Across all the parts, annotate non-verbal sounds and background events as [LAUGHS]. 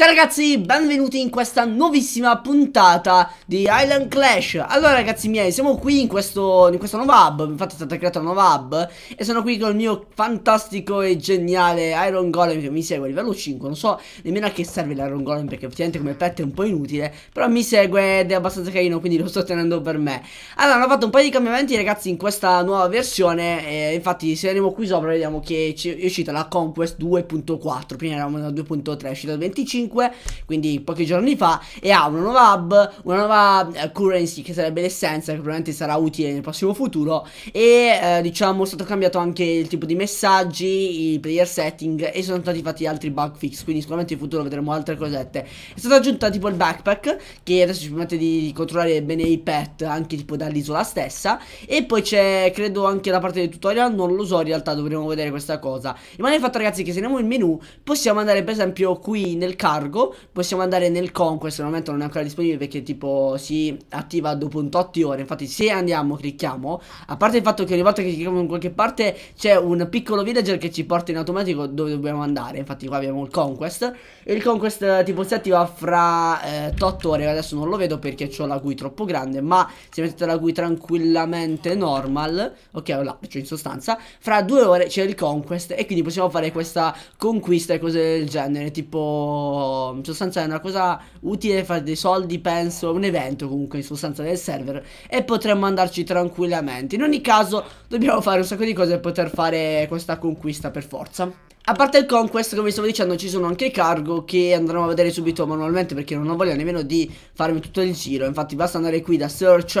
Ciao ragazzi, benvenuti in questa nuovissima puntata di Island Clash Allora ragazzi miei, siamo qui in questo, in questo nuovo hub, infatti è stata creata una nuova hub E sono qui con il mio fantastico e geniale Iron Golem che mi segue a livello 5 Non so nemmeno a che serve l'Iron Golem perché ovviamente come pet è un po' inutile Però mi segue ed è abbastanza carino quindi lo sto tenendo per me Allora hanno fatto un paio di cambiamenti ragazzi in questa nuova versione e Infatti se andiamo qui sopra vediamo che è uscita la Conquest 2.4 Prima eravamo nella 2.3, è uscita il 25 5, quindi pochi giorni fa, e ha una nuova hub, una nuova eh, currency che sarebbe l'essenza, che probabilmente sarà utile nel prossimo futuro, e eh, diciamo è stato cambiato anche il tipo di messaggi, i player setting, e sono stati fatti altri bug fix, quindi sicuramente in futuro vedremo altre cosette. È stata aggiunta tipo il backpack, che adesso ci permette di controllare bene i pet, anche tipo dall'isola stessa, e poi c'è, credo, anche la parte del tutorial, non lo so, in realtà dovremo vedere questa cosa. Rimane il fatto ragazzi che se andiamo in menu possiamo andare per esempio qui nel car cargo. Possiamo andare nel conquest, al momento non è ancora disponibile perché tipo si attiva dopo un tot di ore. Infatti se andiamo, clicchiamo, a parte il fatto che ogni volta che clicchiamo in qualche parte c'è un piccolo villager che ci porta in automatico dove dobbiamo andare. Infatti qua abbiamo il conquest. il conquest tipo si attiva fra eh, 8 ore. Adesso non lo vedo perché ho la GUI troppo grande, ma se mettete la GUI tranquillamente normal, ok, là, cioè in sostanza, fra due ore c'è il conquest e quindi possiamo fare questa conquista e cose del genere, tipo però in sostanza è una cosa utile fare dei soldi, penso, un evento comunque in sostanza del server e potremmo andarci tranquillamente. In ogni caso dobbiamo fare un sacco di cose per poter fare questa conquista per forza. A parte il Conquest, come vi stavo dicendo, ci sono anche i cargo che andremo a vedere subito manualmente perché non ho voglia nemmeno di farmi tutto il giro. Infatti basta andare qui da Search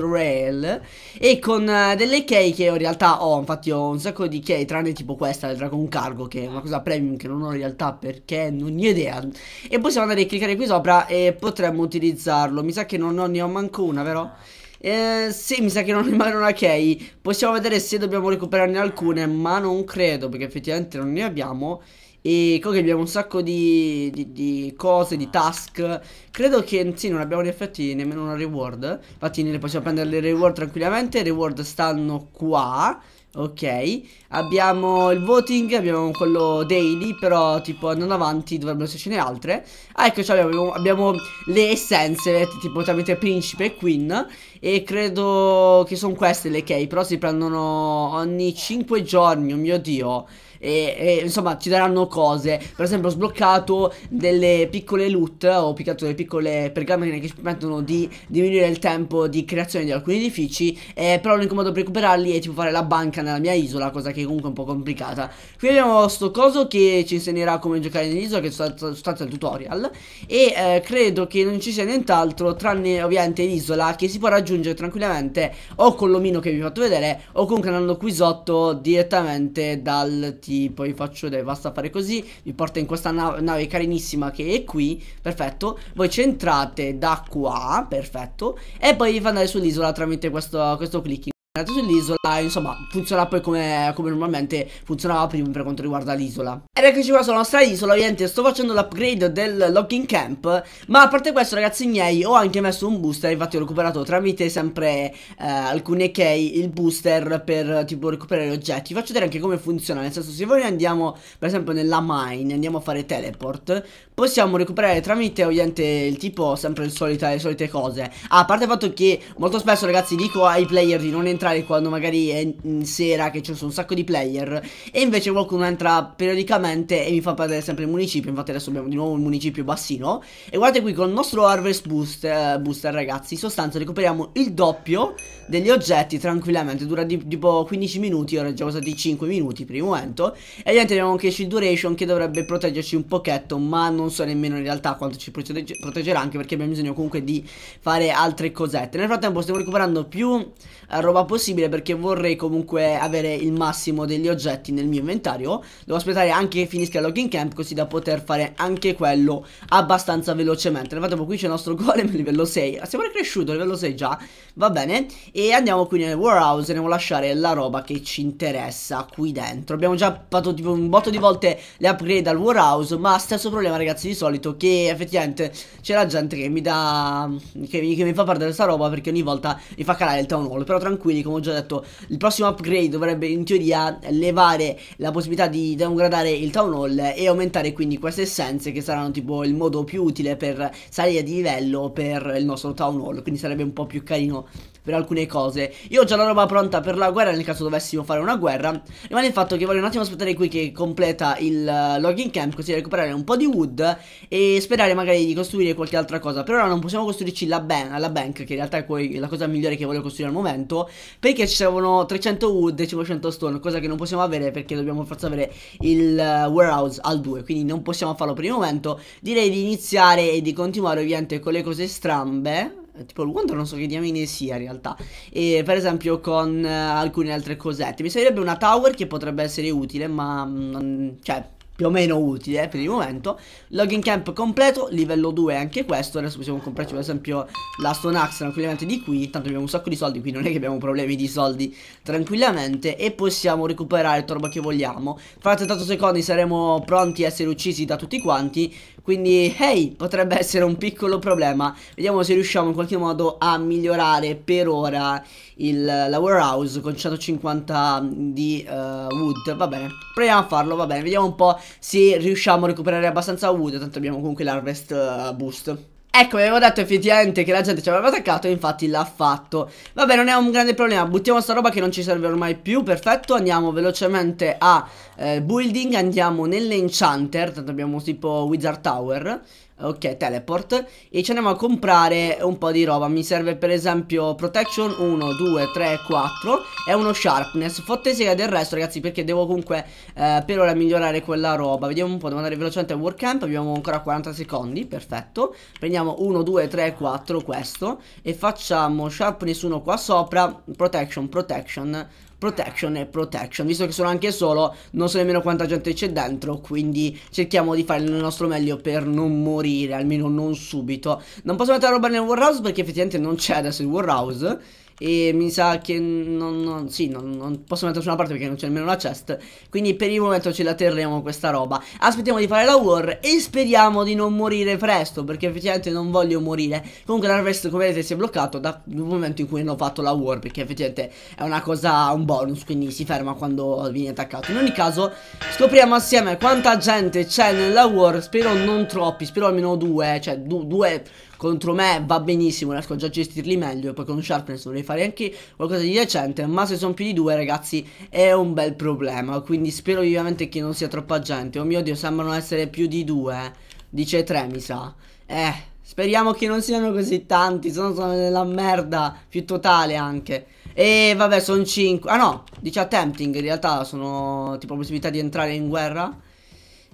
Rail e con uh, delle key che in realtà ho, infatti ho un sacco di key, tranne tipo questa, del Dragon Cargo, che è una cosa premium che non ho in realtà perché non ho idea. E possiamo andare a cliccare qui sopra e potremmo utilizzarlo. Mi sa che non ho, ne ho manco una, vero? Eh, sì, mi sa che non rimane una key. Possiamo vedere se dobbiamo recuperarne alcune, ma non credo, perché effettivamente non ne abbiamo. E comunque abbiamo un sacco di, di, di, cose, di task. Credo che sì, non abbiamo in effetti nemmeno una reward. Infatti ne possiamo prendere le reward tranquillamente. Le reward stanno qua. Ok, abbiamo il voting, abbiamo quello daily, però tipo andando avanti dovrebbero essercene altre. Ah, ecco, cioè abbiamo, abbiamo, le essenze, tipo tramite principe e queen, e credo che sono queste le key, però si prendono ogni 5 giorni, oh mio dio e, e, insomma ci daranno cose per esempio ho sbloccato delle piccole loot ho piccato delle piccole pergamene che ci permettono di diminuire il tempo di creazione di alcuni edifici eh, però l'unico modo per recuperarli è tipo fare la banca nella mia isola cosa che comunque è un po' complicata qui abbiamo sto coso che ci insegnerà come giocare nell'isola che è stato, stato il tutorial e eh, credo che non ci sia nient'altro tranne ovviamente l'isola che si può raggiungere tranquillamente o con l'omino che vi ho fatto vedere o comunque andando qui sotto direttamente dal ti poi faccio vedere, basta fare così, vi porta in questa nave, nave carinissima che è qui, perfetto, voi ci entrate da qua, perfetto, e poi vi fa andare sull'isola tramite questo, questo clicking sull'isola Insomma funziona poi come, come normalmente funzionava prima per quanto riguarda l'isola Ed eccoci qua sulla nostra isola Ovviamente sto facendo l'upgrade del login camp Ma a parte questo ragazzi miei ho anche messo un booster Infatti ho recuperato tramite sempre eh, alcuni key il booster per tipo recuperare oggetti faccio vedere anche come funziona Nel senso se voi andiamo per esempio nella mine Andiamo a fare teleport Possiamo recuperare tramite ovviamente il tipo sempre il solito, le solite cose ah, A parte il fatto che molto spesso ragazzi dico ai player di non entrare entrare quando magari è in sera che ci sono un sacco di player e invece qualcuno entra periodicamente e mi fa perdere sempre il municipio, infatti adesso abbiamo di nuovo il municipio bassino e guardate qui con il nostro harvest boost, eh, booster ragazzi, in sostanza recuperiamo il doppio degli oggetti tranquillamente, dura di, tipo 15 minuti, ora è già usati 5 minuti per il momento e niente abbiamo anche shield duration che dovrebbe proteggerci un pochetto ma non so nemmeno in realtà quanto ci protegge, proteggerà anche perché abbiamo bisogno comunque di fare altre cosette, nel frattempo stiamo recuperando più eh, roba possibile perché vorrei comunque avere il massimo degli oggetti nel mio inventario. Devo aspettare anche che finisca il login camp così da poter fare anche quello abbastanza velocemente. Nel frattempo qui c'è il nostro golem [LAUGHS] livello 6. Ah, siamo cresciuto, livello 6 già, va bene. E andiamo qui nel warehouse e andiamo a lasciare la roba che ci interessa qui dentro. Abbiamo già fatto tipo un botto di volte le upgrade al warehouse, ma stesso problema ragazzi di solito che effettivamente c'è la gente che mi dà... Che mi, che mi fa perdere sta roba perché ogni volta mi fa calare il town hall. Però però tranquilli, come ho già detto, il prossimo upgrade dovrebbe in teoria levare la possibilità di downgradare il Town Hall e aumentare quindi queste essenze che saranno tipo il modo più utile per salire di livello per il nostro Town Hall, quindi sarebbe un po' più carino per alcune cose Io ho già la roba pronta per la guerra nel caso dovessimo fare una guerra Rimane il fatto che voglio un attimo aspettare qui che completa il uh, eh, logging camp Così recuperare un po' di wood E sperare magari di costruire qualche altra cosa Per ora non possiamo costruirci la, ban la bank Che in realtà è la cosa migliore che voglio costruire al momento Perché ci servono 300 wood e 500 stone Cosa che non possiamo avere perché dobbiamo forza avere il uh, warehouse al 2 Quindi non possiamo farlo per il momento Direi di iniziare e di continuare ovviamente con le cose strambe eh, tipo il Wonder non so che diamine sia in realtà e per esempio con eh, alcune altre cosette mi servirebbe una tower che potrebbe essere utile ma non, mm, cioè più o meno utile eh, per il momento Login camp completo, livello 2 anche questo Adesso possiamo comprarci per esempio la stone axe tranquillamente di qui Tanto abbiamo un sacco di soldi, qui non è che abbiamo problemi di soldi tranquillamente E possiamo recuperare il torba che vogliamo Fra 38 secondi saremo pronti a essere uccisi da tutti quanti quindi hey potrebbe essere un piccolo problema Vediamo se riusciamo in qualche modo a migliorare per ora il, la warehouse con 150 di uh, wood Va bene proviamo a farlo va bene Vediamo un po' se riusciamo a recuperare abbastanza wood Tanto abbiamo comunque l'harvest uh, boost Ecco, mi avevo detto effettivamente che la gente ci aveva attaccato e infatti l'ha fatto. Vabbè, non è un grande problema, buttiamo sta roba che non ci serve ormai più, perfetto. Andiamo velocemente a eh, building, andiamo nell'enchanter, tanto abbiamo tipo wizard tower. Ok, teleport. E ci andiamo a comprare un po' di roba. Mi serve per esempio protection 1, 2, 3, 4 e uno sharpness. Fottesega del resto ragazzi perché devo comunque eh, per ora migliorare quella roba. Vediamo un po', devo andare velocemente al workcamp. Abbiamo ancora 40 secondi, perfetto. Prendiamo 1, 2, 3, 4 questo e facciamo sharpness 1 qua sopra, protection, protection protection e protection Visto che sono anche solo non so nemmeno quanta gente c'è dentro Quindi cerchiamo di fare il nostro meglio per non morire Almeno non subito Non posso mettere roba nel warehouse perché effettivamente non c'è adesso il warehouse e mi sa che non, non sì, non, non posso mettere su una parte perché non c'è nemmeno la chest. Quindi per il momento ce la terremo questa roba. Aspettiamo di fare la war e speriamo di non morire presto. Perché effettivamente non voglio morire. Comunque l'harvest, come vedete, si è bloccato dal momento in cui hanno fatto la war. Perché effettivamente è una cosa, un bonus. Quindi si ferma quando viene attaccato. In ogni caso, scopriamo assieme quanta gente c'è nella war. Spero non troppi, spero almeno due. Cioè, du due contro me va benissimo, riesco già a gestirli meglio. poi con Sharpness dovrei fare anche qualcosa di decente. Ma se sono più di due, ragazzi, è un bel problema. Quindi spero vivamente che non sia troppa gente. Oh mio dio, sembrano essere più di due. Dice tre, mi sa. Eh. Speriamo che non siano così tanti, sono, sono nella merda più totale anche. E vabbè, sono 5. Ah no, dice attempting, in realtà sono tipo possibilità di entrare in guerra.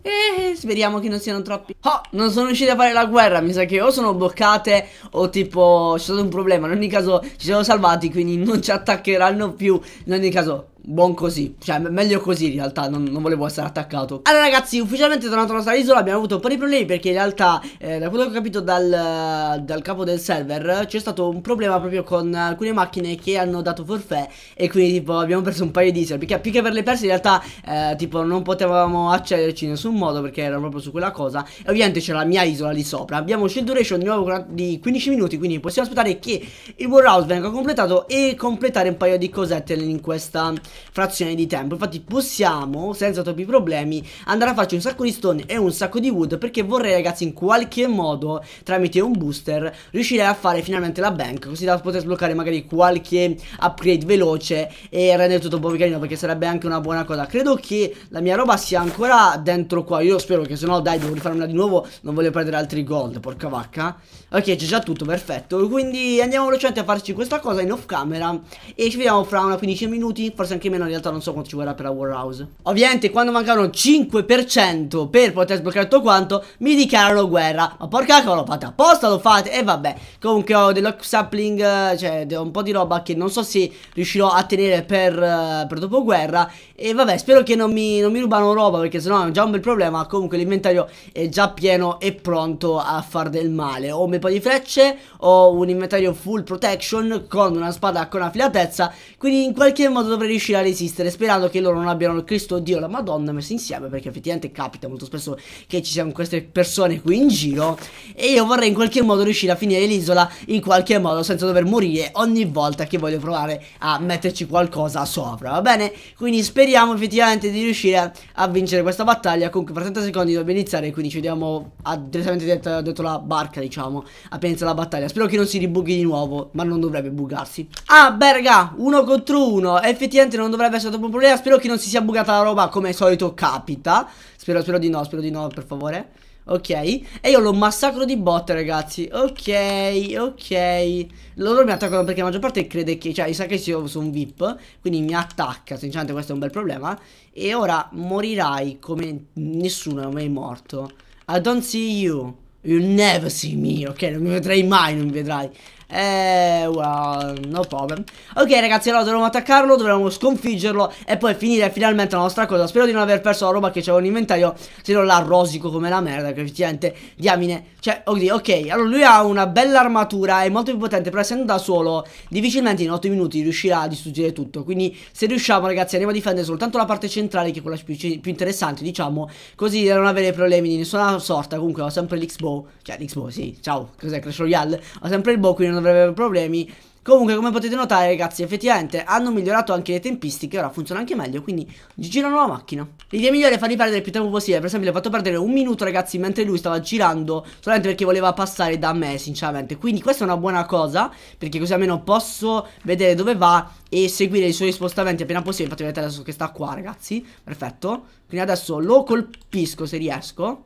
Eh, speriamo che non siano troppi. Oh, non sono riusciti a fare la guerra. Mi sa che o sono bloccate o tipo c'è stato un problema. In ogni caso ci siamo salvati, quindi non ci attaccheranno più. In ogni caso, buon così Cioè meglio così in realtà non, non, volevo essere attaccato Allora ragazzi ufficialmente tornato alla nostra isola Abbiamo avuto un po' di problemi perché in realtà eh, Da quello che ho capito dal, dal capo del server C'è stato un problema proprio con alcune macchine che hanno dato forfè E quindi tipo abbiamo perso un paio di isole Perché più che averle perse in realtà eh, tipo non potevamo accederci in nessun modo Perché erano proprio su quella cosa E ovviamente c'è la mia isola lì sopra Abbiamo scelto un ratio di nuovo di 15 minuti Quindi possiamo aspettare che il World House venga completato E completare un paio di cosette in questa frazione di tempo. Infatti possiamo, senza troppi problemi, andare a farci un sacco di stone e un sacco di wood perché vorrei ragazzi in qualche modo, tramite un booster, riuscire a fare finalmente la bank così da poter sbloccare magari qualche upgrade veloce e rendere tutto un po' più carino perché sarebbe anche una buona cosa. Credo che la mia roba sia ancora dentro qua, io spero che se no dai devo rifarmela di nuovo, non voglio perdere altri gold, porca vacca. Ok, c'è già tutto, perfetto. Quindi andiamo velocemente a farci questa cosa in off camera e ci vediamo fra una 15 minuti, forse anche perché meno in realtà non so quanto ci vorrà per la Warhouse. Ovviamente quando mancavano 5% per poter sbloccare tutto quanto, mi dichiarano guerra. Ma porca cavolo, lo fate apposta, lo fate e vabbè. Comunque ho dello sapling, eh, cioè un po' di roba che non so se riuscirò a tenere per, uh, per dopoguerra. E vabbè, spero che non mi, non mi rubano roba perché sennò è già un bel problema. Comunque l'inventario è già pieno e pronto a far del male. Ho un bel po' di frecce, ho un inventario full protection con una spada con affilatezza, quindi in qualche modo dovrei riuscire riuscirà a resistere sperando che loro non abbiano il Cristo, Dio e la Madonna messi insieme perché effettivamente capita molto spesso che ci siano queste persone qui in giro e io vorrei in qualche modo riuscire a finire l'isola in qualche modo senza dover morire ogni volta che voglio provare a metterci qualcosa sopra, va bene? Quindi speriamo effettivamente di riuscire a, vincere questa battaglia, comunque per 30 secondi dobbiamo iniziare quindi ci vediamo a, direttamente dentro, dentro la barca diciamo appena inizia la battaglia, spero che non si ribughi di nuovo ma non dovrebbe bugarsi. Ah beh raga, uno contro uno, effettivamente non non dovrebbe essere troppo un problema. Spero che non si sia bugata la roba come al solito capita. Spero, spero di no, spero di no, per favore. Ok, e io lo massacro di bot ragazzi Ok, ok Loro mi attaccano perché la maggior parte crede che Cioè sa che io sono un VIP Quindi mi attacca, sinceramente questo è un bel problema E ora morirai come nessuno è mai morto I don't see you You never see me, ok? Non mi vedrai mai, non mi vedrai eh, well, no problem Ok ragazzi, allora dovremmo attaccarlo, dovremmo sconfiggerlo E poi finire finalmente la nostra cosa Spero di non aver perso la roba che c'avevo in inventario Se non la rosico come la merda Che effettivamente, diamine Cioè, oddio, ok Allora lui ha una bella armatura È molto più potente Però essendo da solo Difficilmente in 8 minuti riuscirà a distruggere tutto Quindi se riusciamo ragazzi andiamo a difendere soltanto la parte centrale Che è quella più, più interessante, diciamo Così da non avere problemi di nessuna sorta Comunque ho sempre l'X-Bow Cioè l'X-Bow, sì, ciao Cos'è Crash Royale? Ho sempre il bow, quindi non avrebbero problemi Comunque come potete notare ragazzi effettivamente hanno migliorato anche le tempistiche Ora funziona anche meglio quindi girano la macchina L'idea migliore è fargli perdere più tempo possibile Per esempio gli ho fatto perdere un minuto ragazzi mentre lui stava girando Solamente perché voleva passare da me sinceramente Quindi questa è una buona cosa Perché così almeno posso vedere dove va E seguire i suoi spostamenti appena possibile Infatti vedete adesso che sta qua ragazzi Perfetto Quindi adesso lo colpisco se riesco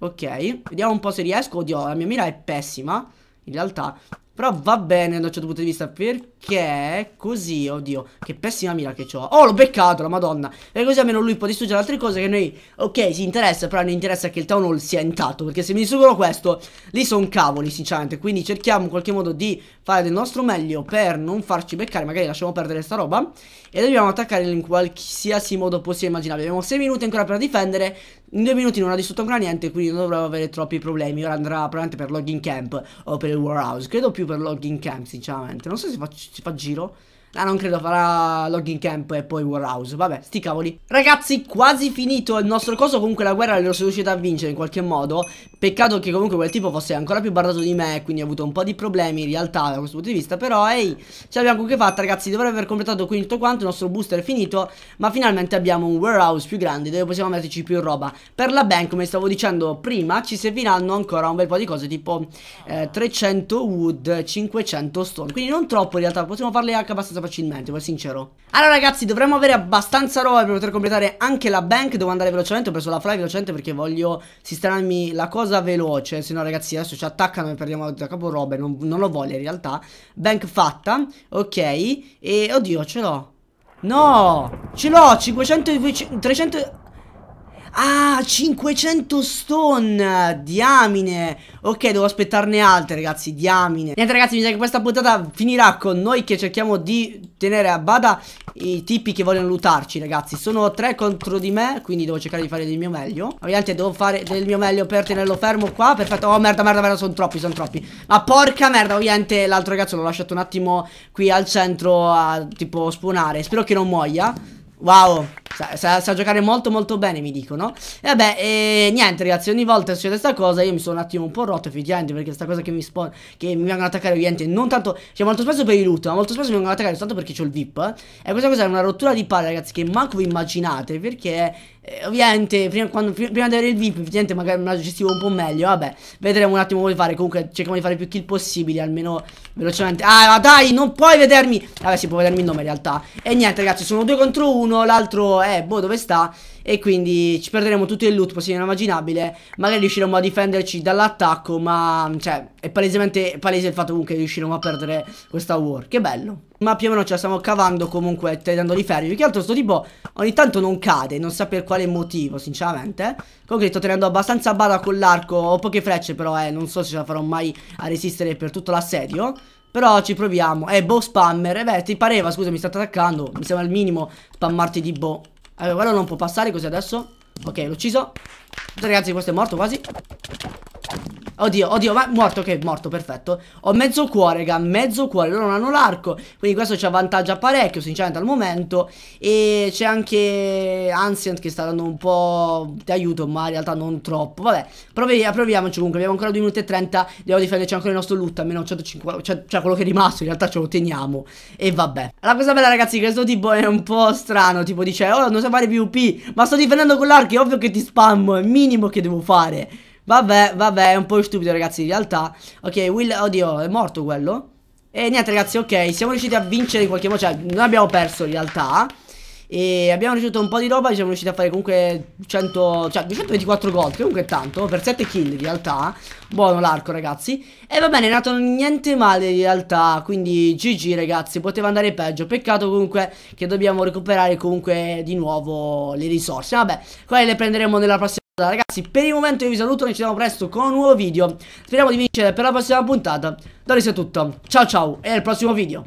Ok Vediamo un po' se riesco Oddio la mia mira è pessima in realtà Però va bene da un certo punto di vista Perché così, oddio Che pessima mira che ho Oh l'ho beccato la madonna E così almeno lui può distruggere altre cose che noi Ok si interessa però non interessa che il town hall sia intatto Perché se mi distruggono questo Lì sono cavoli sinceramente Quindi cerchiamo in qualche modo di fare del nostro meglio Per non farci beccare Magari lasciamo perdere sta roba E dobbiamo attaccare in qualsiasi modo possibile immaginabile Abbiamo 6 minuti ancora per difendere in due minuti non ha distrutto ancora niente, quindi non dovrò avere troppi problemi. Ora andrà probabilmente per Login Camp o per il Warehouse. Credo più per Login Camp, sinceramente. Non so se fa, se fa giro. Ah, non credo farà Logging Camp e poi Warhouse. Vabbè, sti cavoli. Ragazzi, quasi finito il nostro coso. Comunque la guerra l'ero riuscita a vincere in qualche modo. Peccato che comunque quel tipo fosse ancora più bardato di me. Quindi ha avuto un po' di problemi in realtà da questo punto di vista. Però, ehi, ce l'abbiamo comunque fatta, ragazzi. Dovrei aver completato qui tutto quanto. Il nostro booster è finito. Ma finalmente abbiamo un warehouse più grande dove possiamo metterci più roba. Per la bank, come stavo dicendo prima, ci serviranno ancora un bel po' di cose. Tipo eh, 300 wood, 500 stone. Quindi non troppo in realtà. Possiamo farle anche abbastanza abbastanza facilmente, poi sincero. Allora ragazzi, dovremmo avere abbastanza roba per poter completare anche la bank. Devo andare velocemente, ho preso la fly velocemente perché voglio sistemarmi la cosa veloce. Se no ragazzi adesso ci attaccano e perdiamo da capo robe, non, non lo voglio in realtà. Bank fatta, ok. E oddio, ce l'ho. No, ce l'ho, 500, 300... Ah, 500 stone, diamine Ok, devo aspettarne altre ragazzi, diamine Niente ragazzi, mi sa che questa puntata finirà con noi che cerchiamo di tenere a bada i tipi che vogliono lutarci, ragazzi Sono tre contro di me, quindi devo cercare di fare del mio meglio Ovviamente devo fare del mio meglio per tenerlo fermo qua Perfetto, oh merda, merda, merda, sono troppi, sono troppi Ma porca merda, ovviamente l'altro ragazzo l'ho lasciato un attimo qui al centro a tipo spawnare Spero che non muoia Wow Sa, sa, sa, giocare molto molto bene mi dicono E vabbè e niente ragazzi ogni volta succede questa cosa io mi sono un attimo un po' rotto effettivamente Perché questa cosa che mi spawn Che mi vengono ad attaccare ovviamente non tanto Cioè molto spesso per il loot ma molto spesso mi vengono ad attaccare soltanto perché ho il VIP eh. E questa cosa è una rottura di palle ragazzi che manco vi immaginate Perché eh, ovviamente prima, quando, prima, di avere il VIP Effettivamente magari me la gestivo un po' meglio Vabbè vedremo un attimo come fare Comunque cerchiamo di fare più kill possibili almeno velocemente Ah ma dai non puoi vedermi Vabbè si può vedermi il nome in realtà E niente ragazzi sono due contro uno L'altro eh, boh, dove sta? E quindi ci perderemo tutto il loot possibile e immaginabile. Magari riusciremo a difenderci dall'attacco, ma cioè, è palesemente palese il fatto comunque che riusciremo a perdere questa war. Che bello. Ma più o meno ce la stiamo cavando comunque tenendoli fermi. Più che altro sto tipo ogni tanto non cade, non sa per quale motivo, sinceramente. Comunque sto tenendo abbastanza a bada con l'arco. Ho poche frecce però, eh, non so se ce la farò mai a resistere per tutto l'assedio. Però ci proviamo. Eh, boh spammer. Eh beh, ti pareva, scusa, mi state attaccando. Mi sembra il minimo spammarti di boh. Allora quello non può passare così adesso Ok l'ho ucciso Ragazzi questo è morto quasi Oddio, oddio, va, morto, ok, morto, perfetto Ho mezzo cuore, raga, mezzo cuore Loro non hanno l'arco, quindi questo ci avvantaggia parecchio Sinceramente al momento E c'è anche Ancient che sta dando un po' di aiuto Ma in realtà non troppo, vabbè proviamo, Proviamoci comunque, abbiamo ancora 2 minuti e 30 Devo difenderci ancora il nostro loot, almeno 150 cioè, cioè, quello che è rimasto, in realtà ce lo teniamo E vabbè, la cosa bella ragazzi Questo tipo è un po' strano, tipo dice Oh, non so fare PvP, ma sto difendendo con l'arco È ovvio che ti spammo, è minimo che devo fare Vabbè, vabbè, è un po' stupido ragazzi in realtà Ok, Will, oddio, è morto quello E niente ragazzi, ok, siamo riusciti a vincere in qualche modo Cioè, non abbiamo perso in realtà e abbiamo ricevuto un po' di roba Siamo riusciti a fare comunque 100, cioè 224 gol comunque è tanto Per 7 kill in realtà Buono l'arco ragazzi E va bene è nato niente male in realtà Quindi GG ragazzi Poteva andare peggio Peccato comunque che dobbiamo recuperare comunque di nuovo le risorse Vabbè quelle le prenderemo nella prossima Ragazzi per il momento io vi saluto Noi ci vediamo presto con un nuovo video Speriamo di vincere per la prossima puntata Da adesso è tutto Ciao ciao e al prossimo video